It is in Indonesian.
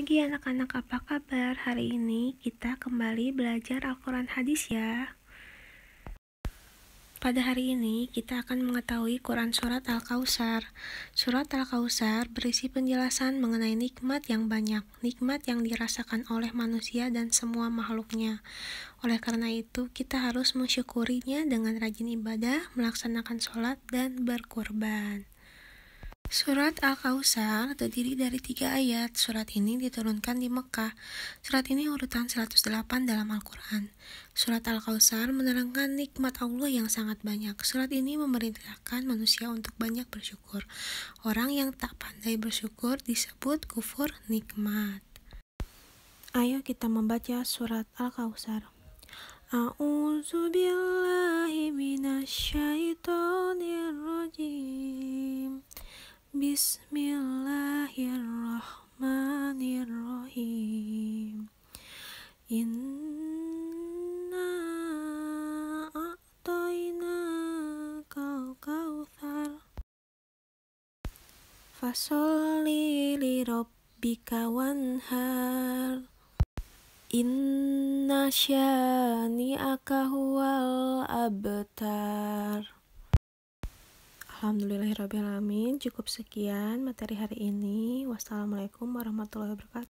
pagi anak-anak, apa kabar? Hari ini kita kembali belajar Al-Quran Hadis ya. Pada hari ini kita akan mengetahui Quran Surat Al-Kausar. Surat Al-Kausar berisi penjelasan mengenai nikmat yang banyak, nikmat yang dirasakan oleh manusia dan semua makhluknya. Oleh karena itu, kita harus mensyukurinya dengan rajin ibadah, melaksanakan sholat, dan berkorban. Surat Al-Kausar terdiri dari tiga ayat. Surat ini diturunkan di Mekah. Surat ini urutan 108 dalam Al-Quran. Surat Al-Kausar menerangkan nikmat Allah yang sangat banyak. Surat ini memerintahkan manusia untuk banyak bersyukur. Orang yang tak pandai bersyukur disebut kufur nikmat. Ayo kita membaca surat Al-Kausar. A'udzu Bismillahirrahmanirrahim Inna a'tayna kau kauthar Fasolli li rabbika wanhar Inna syani'aka huwal abtar Alhamdulillahirrahmanirrahim. Cukup sekian materi hari ini. Wassalamualaikum warahmatullahi wabarakatuh.